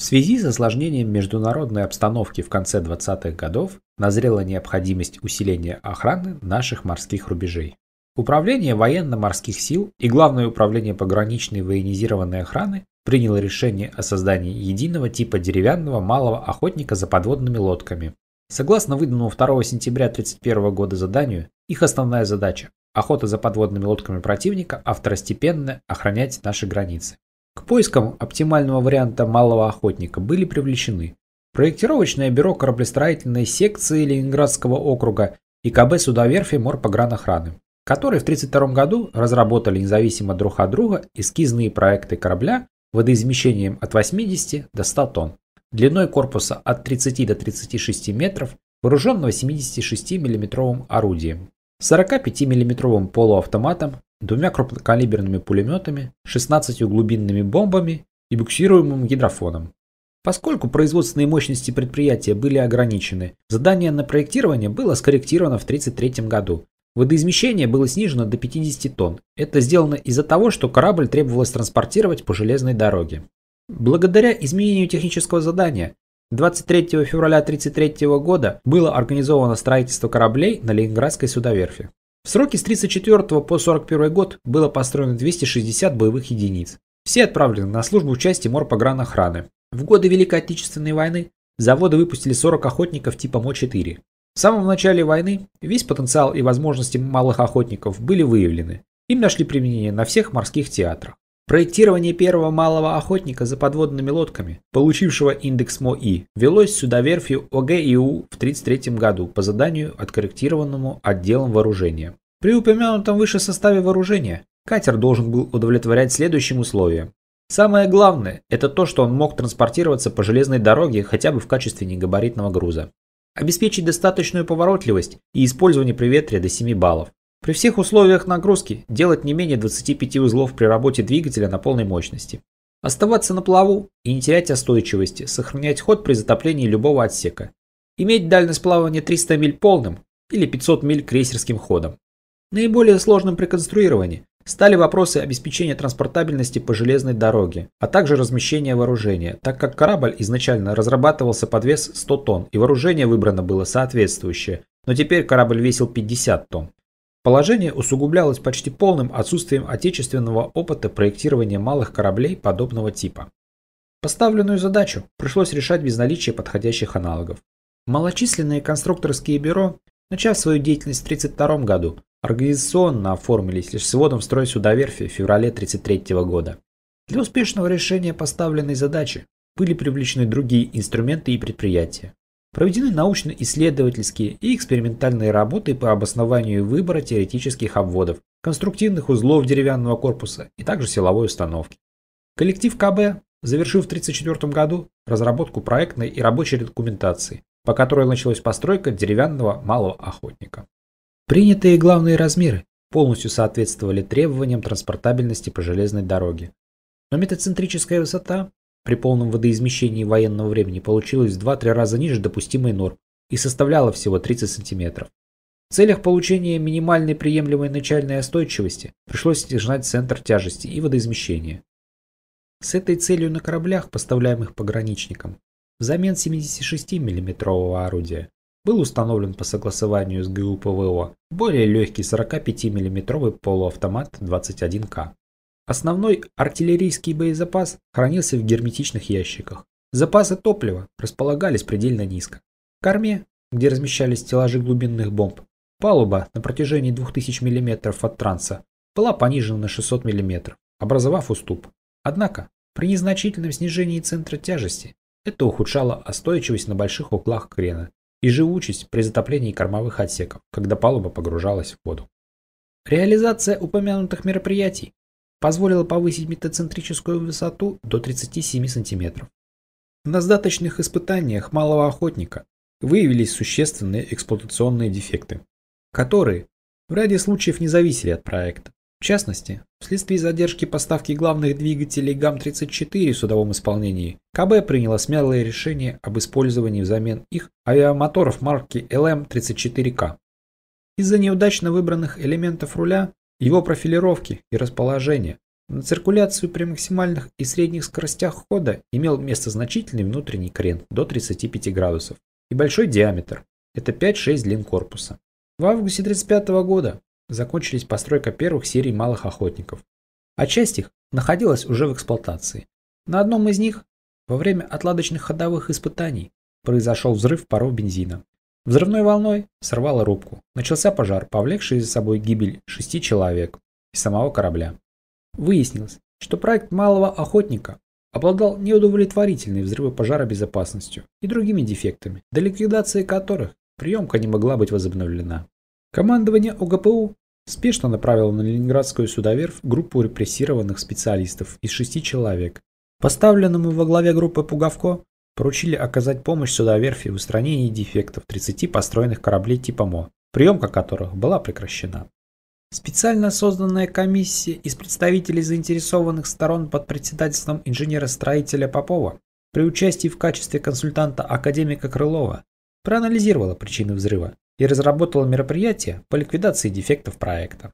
В связи с осложнением международной обстановки в конце 20-х годов назрела необходимость усиления охраны наших морских рубежей. Управление военно-морских сил и Главное управление пограничной военизированной охраны приняло решение о создании единого типа деревянного малого охотника за подводными лодками. Согласно выданному 2 сентября 1931 года заданию, их основная задача – охота за подводными лодками противника, а второстепенно – охранять наши границы. К поискам оптимального варианта малого охотника были привлечены проектировочное бюро кораблестроительной секции Ленинградского округа и КБ судоверфи Морпогранохраны, которые в 1932 году разработали независимо друг от друга эскизные проекты корабля водоизмещением от 80 до 100 тонн, длиной корпуса от 30 до 36 метров, вооруженного 76 мм орудием, 45 мм полуавтоматом, двумя крупнокалиберными пулеметами, 16 глубинными бомбами и буксируемым гидрофоном. Поскольку производственные мощности предприятия были ограничены, задание на проектирование было скорректировано в 1933 году. Водоизмещение было снижено до 50 тонн. Это сделано из-за того, что корабль требовалось транспортировать по железной дороге. Благодаря изменению технического задания 23 февраля 1933 года было организовано строительство кораблей на Ленинградской судоверфи. В сроки с 1934 по 1941 год было построено 260 боевых единиц. Все отправлены на службу в части морпогранохраны. В годы Великой Отечественной войны заводы выпустили 40 охотников типа МО-4. В самом начале войны весь потенциал и возможности малых охотников были выявлены. Им нашли применение на всех морских театрах. Проектирование первого малого охотника за подводными лодками, получившего индекс МОИ, велось судоверфью ОГИУ в 1933 году по заданию, откорректированному отделом вооружения. При упомянутом выше составе вооружения катер должен был удовлетворять следующим условиям. Самое главное – это то, что он мог транспортироваться по железной дороге хотя бы в качестве негабаритного груза. Обеспечить достаточную поворотливость и использование при ветре до 7 баллов. При всех условиях нагрузки делать не менее 25 узлов при работе двигателя на полной мощности. Оставаться на плаву и не терять остойчивости, сохранять ход при затоплении любого отсека. Иметь дальность плавания 300 миль полным или 500 миль крейсерским ходом. Наиболее сложным при конструировании стали вопросы обеспечения транспортабельности по железной дороге, а также размещения вооружения, так как корабль изначально разрабатывался под вес 100 тонн и вооружение выбрано было соответствующее, но теперь корабль весил 50 тонн. Положение усугублялось почти полным отсутствием отечественного опыта проектирования малых кораблей подобного типа. Поставленную задачу пришлось решать без наличия подходящих аналогов. Малочисленные конструкторские бюро, начав свою деятельность в 1932 году, организационно оформились лишь с вводом в строй судоверфи в феврале 1933 года. Для успешного решения поставленной задачи были привлечены другие инструменты и предприятия. Проведены научно-исследовательские и экспериментальные работы по обоснованию выбора теоретических обводов, конструктивных узлов деревянного корпуса и также силовой установки. Коллектив КБ завершил в 1934 году разработку проектной и рабочей документации, по которой началась постройка деревянного малого охотника. Принятые главные размеры полностью соответствовали требованиям транспортабельности по железной дороге, но метацентрическая высота при полном водоизмещении военного времени получилась в 2-3 раза ниже допустимой норм и составляла всего 30 см. В целях получения минимальной приемлемой начальной остойчивости пришлось снижать центр тяжести и водоизмещения. С этой целью на кораблях, поставляемых пограничникам, взамен 76 мм орудия был установлен по согласованию с ГУПВО более легкий 45 мм полуавтомат 21К. Основной артиллерийский боезапас хранился в герметичных ящиках. Запасы топлива располагались предельно низко. В корме, где размещались стеллажи глубинных бомб, палуба на протяжении 2000 мм от транса была понижена на 600 мм, образовав уступ. Однако, при незначительном снижении центра тяжести это ухудшало остойчивость на больших углах крена и живучесть при затоплении кормовых отсеков, когда палуба погружалась в воду. Реализация упомянутых мероприятий позволила повысить метацентрическую высоту до 37 см. На сдаточных испытаниях малого охотника выявились существенные эксплуатационные дефекты, которые в ряде случаев не зависели от проекта. В частности, вследствие задержки поставки главных двигателей ГАМ-34 в судовом исполнении, КБ приняло смелое решение об использовании взамен их авиамоторов марки LM-34К. Эм Из-за неудачно выбранных элементов руля его профилировки и расположения. На циркуляцию при максимальных и средних скоростях хода имел место значительный внутренний крен до 35 градусов и большой диаметр – это 5-6 длин корпуса. В августе 1935 года закончились постройка первых серий малых охотников, а часть их находилась уже в эксплуатации. На одном из них во время отладочных ходовых испытаний произошел взрыв паров бензина, Взрывной волной сорвало рубку. Начался пожар, повлекший за собой гибель шести человек и самого корабля. Выяснилось, что проект малого охотника обладал неудовлетворительной взрывопожаробезопасностью и другими дефектами, до ликвидации которых приемка не могла быть возобновлена. Командование ОГПУ спешно направило на Ленинградскую судоверфь группу репрессированных специалистов из шести человек. Поставленному во главе группы Пуговко поручили оказать помощь судоверфи в устранении дефектов 30 построенных кораблей типа МО, приемка которых была прекращена. Специально созданная комиссия из представителей заинтересованных сторон под председательством инженера-строителя Попова при участии в качестве консультанта академика Крылова проанализировала причины взрыва и разработала мероприятия по ликвидации дефектов проекта.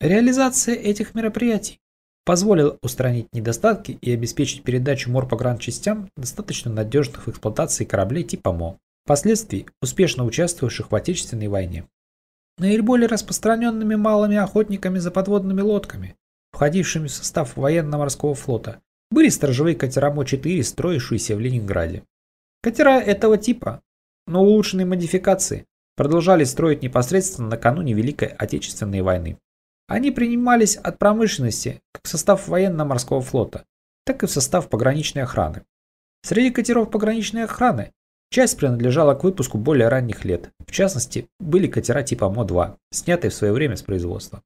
Реализация этих мероприятий позволил устранить недостатки и обеспечить передачу морпогранчастям достаточно надежных в эксплуатации кораблей типа МО, впоследствии успешно участвовавших в Отечественной войне. Наиболее распространенными малыми охотниками за подводными лодками, входившими в состав военно-морского флота, были сторожевые катера МО-4, строившиеся в Ленинграде. Катера этого типа, но улучшенные модификации, продолжали строить непосредственно накануне Великой Отечественной войны. Они принимались от промышленности как в состав военно-морского флота, так и в состав пограничной охраны. Среди катеров пограничной охраны часть принадлежала к выпуску более ранних лет, в частности, были катера типа МО-2, снятые в свое время с производства.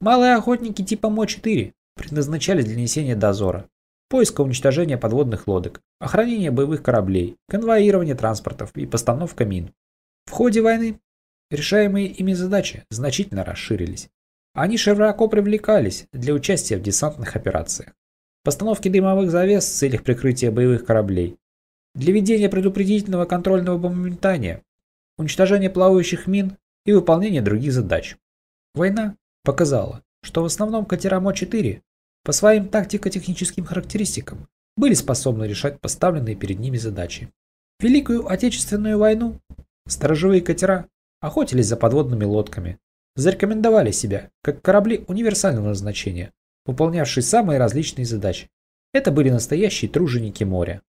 Малые охотники типа МО-4 предназначались для несения дозора, поиска уничтожения подводных лодок, охранения боевых кораблей, конвоирования транспортов и постановка мин. В ходе войны решаемые ими задачи значительно расширились. Они широко привлекались для участия в десантных операциях, постановке дымовых завес в целях прикрытия боевых кораблей, для ведения предупредительного контрольного бомбометания, уничтожения плавающих мин и выполнения других задач. Война показала, что в основном катера МО-4 по своим тактико-техническим характеристикам были способны решать поставленные перед ними задачи. В Великую Отечественную войну сторожевые катера охотились за подводными лодками, зарекомендовали себя как корабли универсального назначения, выполнявшие самые различные задачи. Это были настоящие труженики моря.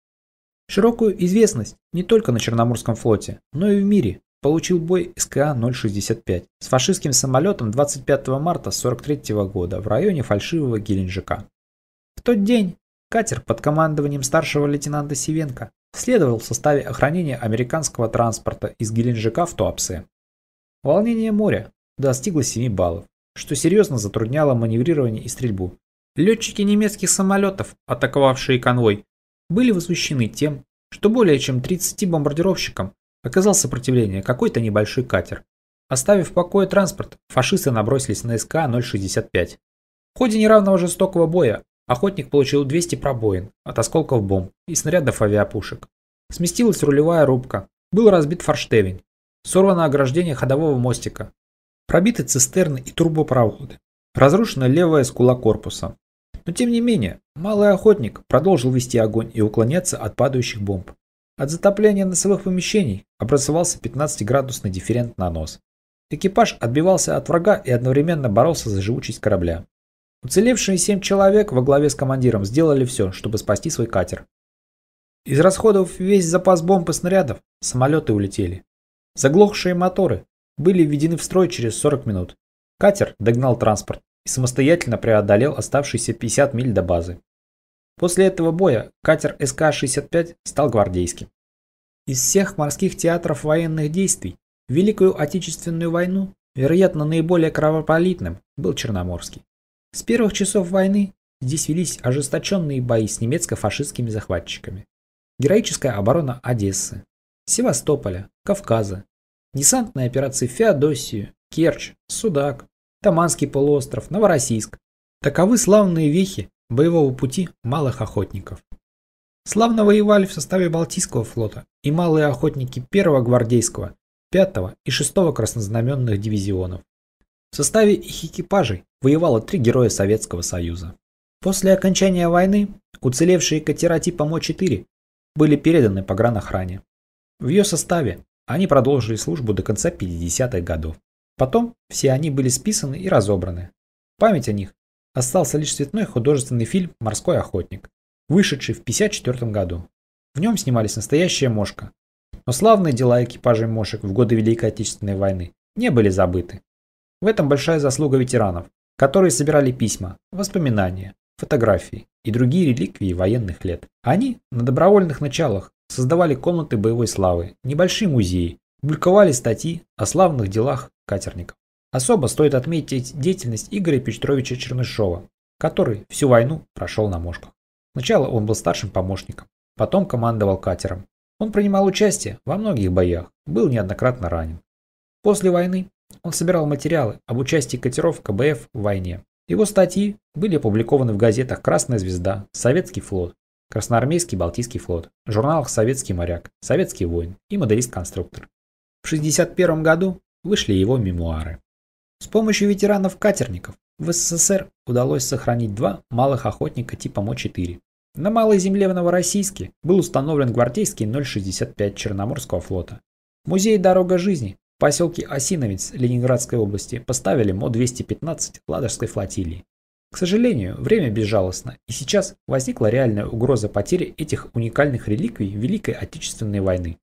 Широкую известность не только на Черноморском флоте, но и в мире получил бой СКА-065 с фашистским самолетом 25 марта 1943 года в районе фальшивого Геленджика. В тот день катер под командованием старшего лейтенанта Сивенко следовал в составе охранения американского транспорта из Геленджика в Туапсе. Волнение моря, достигло 7 баллов, что серьезно затрудняло маневрирование и стрельбу. Летчики немецких самолетов, атаковавшие конвой, были возмущены тем, что более чем 30 бомбардировщикам оказал сопротивление какой-то небольшой катер. Оставив в покое транспорт, фашисты набросились на СК-065. В ходе неравного жестокого боя охотник получил 200 пробоин от осколков бомб и снарядов авиапушек. Сместилась рулевая рубка, был разбит форштевень, сорвано ограждение ходового мостика, Пробиты цистерны и трубопроводы. Разрушена левая скула корпуса. Но тем не менее, малый охотник продолжил вести огонь и уклоняться от падающих бомб. От затопления носовых помещений образовался 15-градусный дифферент на нос. Экипаж отбивался от врага и одновременно боролся за живучесть корабля. Уцелевшие семь человек во главе с командиром сделали все, чтобы спасти свой катер. Израсходовав весь запас бомб и снарядов, самолеты улетели. Заглохшие моторы были введены в строй через 40 минут. Катер догнал транспорт и самостоятельно преодолел оставшиеся 50 миль до базы. После этого боя катер СК-65 стал гвардейским. Из всех морских театров военных действий Великую Отечественную войну, вероятно, наиболее кровопролитным был Черноморский. С первых часов войны здесь велись ожесточенные бои с немецко-фашистскими захватчиками. Героическая оборона Одессы, Севастополя, Кавказа, Десантные операции в Феодосию, Керчь, Судак, Таманский полуостров, Новороссийск. Таковы славные вехи боевого пути малых охотников. Славно воевали в составе Балтийского флота и малые охотники 1-го гвардейского, 5-го и 6-го краснознаменных дивизионов. В составе их экипажей воевало три героя Советского Союза. После окончания войны уцелевшие катера типа Мо-4 были переданы погранохране. В ее составе они продолжили службу до конца 50-х годов. Потом все они были списаны и разобраны. Память о них остался лишь цветной художественный фильм «Морской охотник», вышедший в 1954 году. В нем снимались настоящая мошка. Но славные дела экипажей мошек в годы Великой Отечественной войны не были забыты. В этом большая заслуга ветеранов, которые собирали письма, воспоминания, фотографии и другие реликвии военных лет. Они на добровольных началах создавали комнаты боевой славы, небольшие музеи, публиковали статьи о славных делах катерников. Особо стоит отметить деятельность Игоря Петровича Чернышова, который всю войну прошел на мошках. Сначала он был старшим помощником, потом командовал катером. Он принимал участие во многих боях, был неоднократно ранен. После войны он собирал материалы об участии катеров КБФ в войне. Его статьи были опубликованы в газетах «Красная звезда», «Советский флот», Красноармейский Балтийский флот, в журналах «Советский моряк», «Советский воин» и «Моделист-конструктор». В 1961 году вышли его мемуары. С помощью ветеранов-катерников в СССР удалось сохранить два малых охотника типа МО-4. На Малой земле в Новороссийске был установлен гвардейский 065 Черноморского флота. Музей «Дорога жизни» в поселке Осиновец Ленинградской области поставили МО-215 Ладожской флотилии. К сожалению, время безжалостно, и сейчас возникла реальная угроза потери этих уникальных реликвий Великой Отечественной войны.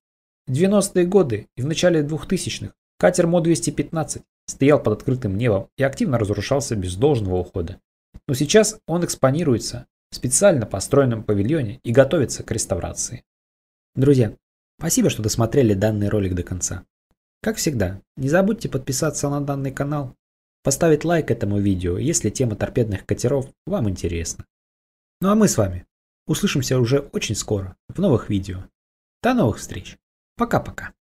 В 90-е годы и в начале 2000-х катер Мо-215 стоял под открытым небом и активно разрушался без должного ухода. Но сейчас он экспонируется в специально построенном павильоне и готовится к реставрации. Друзья, спасибо, что досмотрели данный ролик до конца. Как всегда, не забудьте подписаться на данный канал поставить лайк этому видео, если тема торпедных катеров вам интересна. Ну а мы с вами услышимся уже очень скоро в новых видео. До новых встреч. Пока-пока.